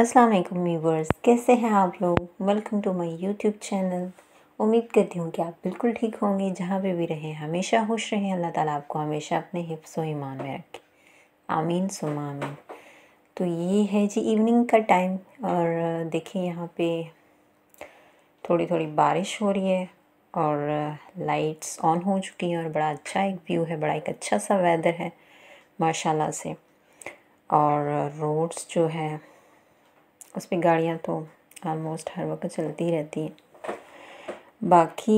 अस्सलाम वालेकुम व्यूवर्स कैसे हैं आप लोग welcome to my YouTube channel उम्मीद करती हूँ कि आप बिल्कुल ठीक होंगे जहाँ पे भी रहें हमेशा खुश रहें अल्लाह ताला आपको हमेशा अपने हिफ्स व ईमान में रखें आमीन सुमा आमीन तो ये है जी इवनिंग का टाइम और देखिए यहाँ पे थोड़ी थोड़ी बारिश हो रही है और लाइट्स ऑन हो चुकी हैं और बड़ा अच्छा एक व्यू है बड़ा एक अच्छा सा वेदर है माशाल्लाह से और रोड्स जो है उसमें गाड़ियाँ तो आलमोस्ट हर वक्त चलती रहती हैं बाकी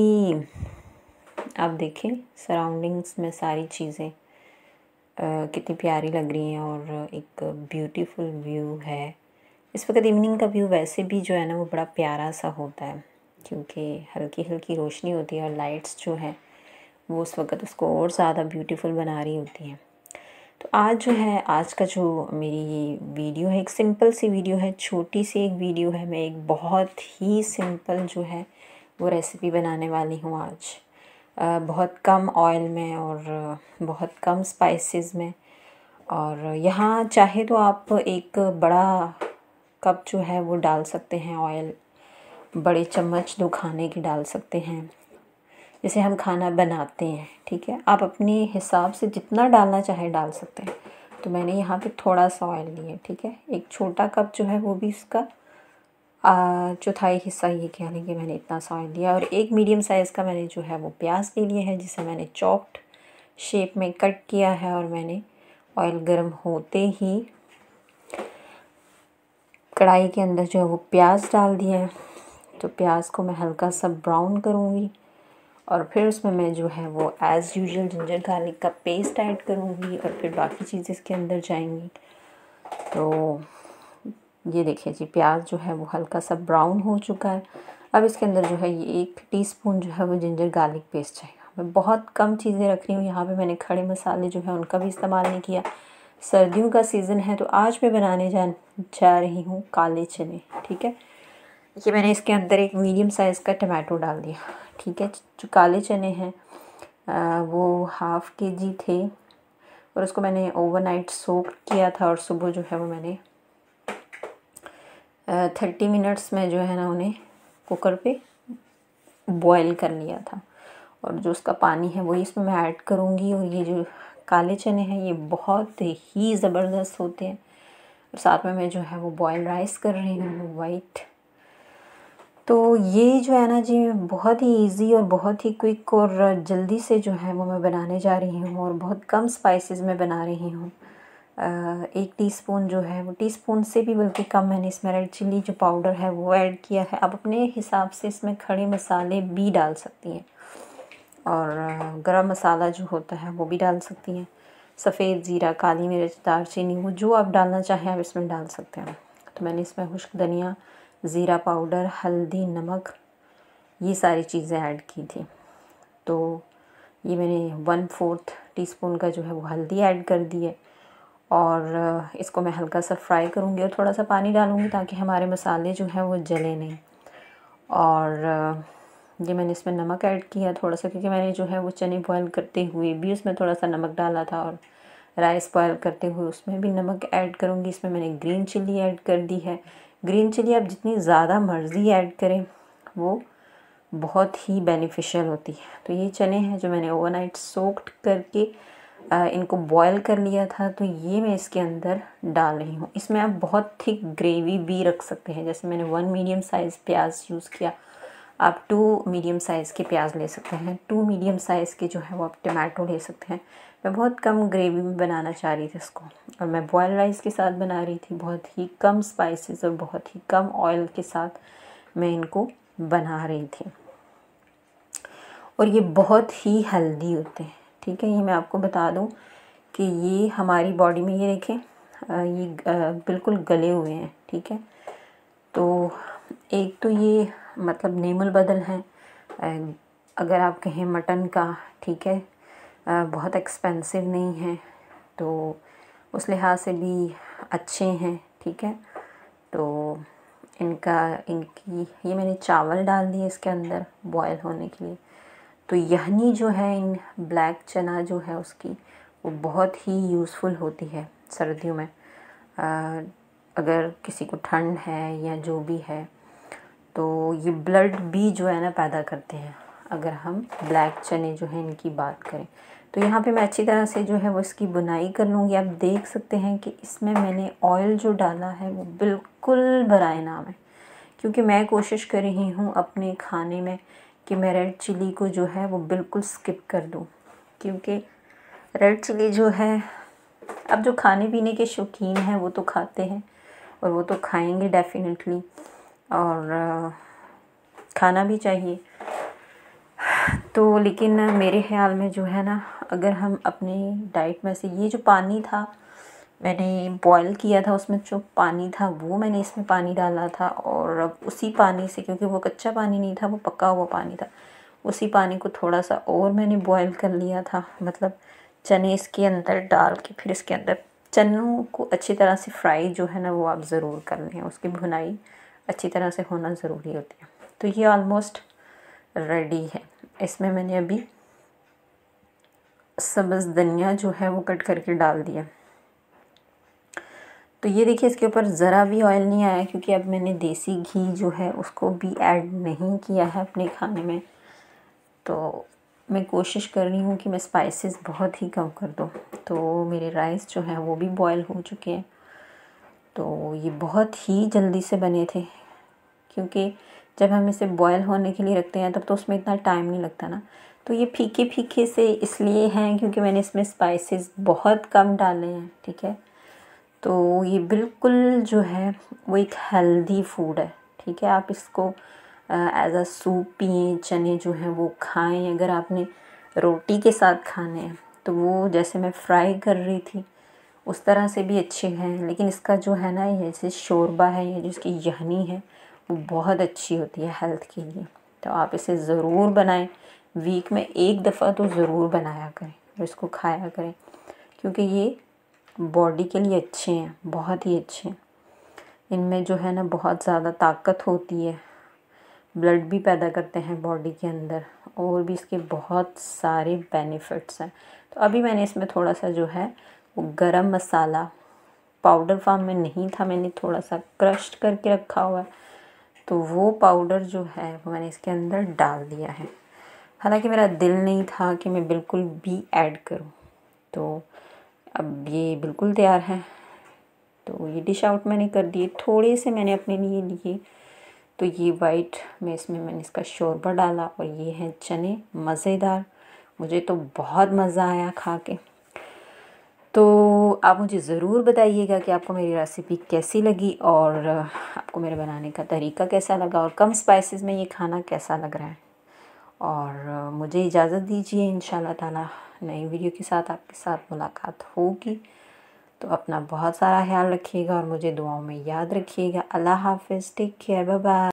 आप देखें सराउंडिंग्स में सारी चीज़ें कितनी प्यारी लग रही हैं और एक ब्यूटीफुल व्यू है इस वक्त इवनिंग का व्यू वैसे भी जो है ना वो बड़ा प्यारा सा होता है क्योंकि हल्की हल्की रोशनी होती है और लाइट्स जो है वो उस वक्त उसको और ज़्यादा ब्यूटीफुल बना रही होती हैं तो आज जो है आज का जो मेरी ये वीडियो है एक सिंपल सी वीडियो है छोटी सी एक वीडियो है मैं एक बहुत ही सिंपल जो है वो रेसिपी बनाने वाली हूँ आज बहुत कम ऑयल में और बहुत कम स्पाइसेस में और यहाँ चाहे तो आप एक बड़ा कप जो है वो डाल सकते हैं ऑयल बड़े चम्मच दो खाने की डाल सकते हैं जैसे हम खाना बनाते हैं ठीक है आप अपने हिसाब से जितना डालना चाहे डाल सकते हैं तो मैंने यहाँ पे थोड़ा सा ऑयल लिया ठीक है एक छोटा कप जो है वो भी इसका चौथाई हिस्सा ये कह लें कि मैंने इतना सा ऑयल लिया और एक मीडियम साइज़ का मैंने जो है वो प्याज ले लिया है जिसे मैंने चॉप्ड शेप में कट किया है और मैंने ऑयल गर्म होते ही कढ़ाई के अंदर जो है वो प्याज डाल दिया है तो प्याज को मैं हल्का सा ब्राउन करूँगी और फिर उसमें मैं जो है वो एज़ यूजल जिंजर गार्लिक का पेस्ट ऐड करूँगी और फिर बाकी चीज़ें इसके अंदर जाएंगी तो ये देखिए जी प्याज जो है वो हल्का सा ब्राउन हो चुका है अब इसके अंदर जो है ये एक टीस्पून जो है वो जिंजर गार्लिक पेस्ट चाहिए मैं बहुत कम चीज़ें रख रही हूँ यहाँ पे मैंने खड़े मसाले जो है उनका भी इस्तेमाल नहीं किया सर्दियों का सीज़न है तो आज मैं बनाने जा जा रही हूँ काले चने ठीक है ये मैंने इसके अंदर एक मीडियम साइज़ का टमाटो डाल दिया ठीक है जो काले चने हैं वो हाफ़ के जी थे और उसको मैंने ओवरनाइट सोक किया था और सुबह जो है वो मैंने थर्टी मिनट्स में जो है ना उन्हें कुकर पे बॉयल कर लिया था और जो उसका पानी है वही इसमें मैं ऐड करूँगी और ये जो काले चने हैं ये बहुत ही ज़बरदस्त होते हैं और साथ में मैं जो है वो बॉयल राइस कर रही हूँ वाइट तो ये जो है ना जी बहुत ही इजी और बहुत ही क्विक और जल्दी से जो है वो मैं बनाने जा रही हूँ और बहुत कम स्पाइसेस में बना रही हूँ एक टीस्पून जो है वो टीस्पून से भी बल्कि कम मैंने इसमें रेड चिल्ली जो पाउडर है वो ऐड किया है आप अपने हिसाब से इसमें खड़े मसाले भी डाल सकती हैं और गरम मसाला जो होता है वो भी डाल सकती हैं सफ़ेद ज़ीरा काली मिर्च दालचीनी वो जो आप डालना चाहें आप इसमें डाल सकते हैं तो मैंने इसमें खुश्क धनिया ज़ीरा पाउडर हल्दी नमक ये सारी चीज़ें ऐड की थी तो ये मैंने वन फोर्थ टीस्पून का जो है वो हल्दी ऐड कर दी है और इसको मैं हल्का सा फ्राई करूँगी और थोड़ा सा पानी डालूँगी ताकि हमारे मसाले जो हैं वो जले नहीं और ये मैंने इसमें नमक ऐड किया थोड़ा सा क्योंकि मैंने जो है वो चने बॉयल करते हुए भी उसमें थोड़ा सा नमक डाला था और राइस बॉयल करते हुए उसमें भी नमक ऐड करूँगी इसमें मैंने ग्रीन चिल्ली ऐड कर दी है ग्रीन चिली आप जितनी ज़्यादा मर्ज़ी ऐड करें वो बहुत ही बेनिफिशियल होती है तो ये चने हैं जो मैंने ओवरनाइट सोक्ड करके आ, इनको बॉईल कर लिया था तो ये मैं इसके अंदर डाल रही हूँ इसमें आप बहुत थिक ग्रेवी भी रख सकते हैं जैसे मैंने वन मीडियम साइज़ प्याज यूज़ किया आप टू मीडियम साइज़ के प्याज ले सकते हैं टू मीडियम साइज़ के जो है वो आप टमाटो ले सकते हैं मैं बहुत कम ग्रेवी में बनाना चाह रही थी इसको और मैं बॉयल राइस के साथ बना रही थी बहुत ही कम स्पाइसेस और बहुत ही कम ऑयल के साथ मैं इनको बना रही थी और ये बहुत ही हेल्दी होते हैं ठीक है ये मैं आपको बता दूं कि ये हमारी बॉडी में ये देखें ये बिल्कुल गले हुए हैं ठीक है तो एक तो ये मतलब नेमल बदल हैं अगर आप कहें मटन का ठीक है बहुत एक्सपेंसिव नहीं है तो उस लिहाज से भी अच्छे हैं ठीक है तो इनका इनकी ये मैंने चावल डाल दिए इसके अंदर बॉयल होने के लिए तो यहनी जो है इन ब्लैक चना जो है उसकी वो बहुत ही यूज़फुल होती है सर्दियों में आ, अगर किसी को ठंड है या जो भी है तो ये ब्लड भी जो है ना पैदा करते हैं अगर हम ब्लैक चने जो हैं इनकी बात करें तो यहाँ पे मैं अच्छी तरह से जो है वो इसकी बुनाई कर लूँगी आप देख सकते हैं कि इसमें मैंने ऑयल जो डाला है वो बिल्कुल बरए नाम है क्योंकि मैं कोशिश कर रही हूँ अपने खाने में कि मैं रेड चिली को जो है वो बिल्कुल स्किप कर दूँ क्योंकि रेड चिली जो है अब जो खाने पीने के शौकीन हैं वो तो खाते हैं और वो तो खाएंगे डेफिनेटली और खाना भी चाहिए तो लेकिन मेरे ख्याल में जो है ना अगर हम अपने डाइट में से ये जो पानी था मैंने बॉयल किया था उसमें जो पानी था वो मैंने इसमें पानी डाला था और अब उसी पानी से क्योंकि वो कच्चा पानी नहीं था वो पका हुआ पानी था उसी पानी को थोड़ा सा और मैंने बॉयल कर लिया था मतलब चने इसके अंदर डाल के फिर इसके अंदर चनों को अच्छी तरह से फ्राई जो है ना वो आप ज़रूर कर लें उसकी भुनाई अच्छी तरह से होना ज़रूरी होती है तो ये ऑलमोस्ट रेडी है इसमें मैंने अभी सब्ज़ धनिया जो है वो कट करके डाल दिया तो ये देखिए इसके ऊपर ज़रा भी ऑयल नहीं आया क्योंकि अब मैंने देसी घी जो है उसको भी ऐड नहीं किया है अपने खाने में तो मैं कोशिश कर रही हूँ कि मैं स्पाइसेस बहुत ही कम कर दूँ तो मेरे राइस जो है वो भी बॉयल हो चुके हैं तो ये बहुत ही जल्दी से बने थे क्योंकि जब हम इसे बॉयल होने के लिए रखते हैं तब तो उसमें इतना टाइम नहीं लगता ना तो ये फीके फीके से इसलिए हैं क्योंकि मैंने इसमें स्पाइसेस बहुत कम डाले हैं ठीक है तो ये बिल्कुल जो है वो एक हेल्दी फूड है ठीक है आप इसको एज अ सूप पिए चने जो हैं वो खाएं अगर आपने रोटी के साथ खाने हैं तो वो जैसे मैं फ्राई कर रही थी उस तरह से भी अच्छे हैं लेकिन इसका जो है ना ये जैसे शोरबा है या जिसकी यहनी है वो बहुत अच्छी होती है हेल्थ के लिए तो आप इसे ज़रूर बनाएं वीक में एक दफ़ा तो ज़रूर बनाया करें और इसको खाया करें क्योंकि ये बॉडी के लिए अच्छे हैं बहुत ही अच्छे हैं इनमें जो है ना बहुत ज़्यादा ताकत होती है ब्लड भी पैदा करते हैं बॉडी के अंदर और भी इसके बहुत सारे बेनिफिट्स हैं तो अभी मैंने इसमें थोड़ा सा जो है वो गरम मसाला पाउडर फार्म में नहीं था मैंने थोड़ा सा क्रश्ड करके रखा हुआ है तो वो पाउडर जो है वो मैंने इसके अंदर डाल दिया है हालांकि मेरा दिल नहीं था कि मैं बिल्कुल भी ऐड करूं तो अब ये बिल्कुल तैयार है तो ये डिश आउट मैंने कर दिए थोड़े से मैंने अपने लिए लिए तो ये वाइट में इसमें मैंने इसका शोरबा डाला और ये है चने मज़ेदार मुझे तो बहुत मज़ा आया खा के तो आप मुझे ज़रूर बताइएगा कि आपको मेरी रेसिपी कैसी लगी और आपको मेरे बनाने का तरीका कैसा लगा और कम स्पाइसेस में ये खाना कैसा लग रहा है और मुझे इजाज़त दीजिए इन ताला नई वीडियो के साथ आपके साथ मुलाकात होगी तो अपना बहुत सारा ख्याल रखिएगा और मुझे दुआओं में याद रखिएगा अल्लाह हाफिज़ टेक केयर बाय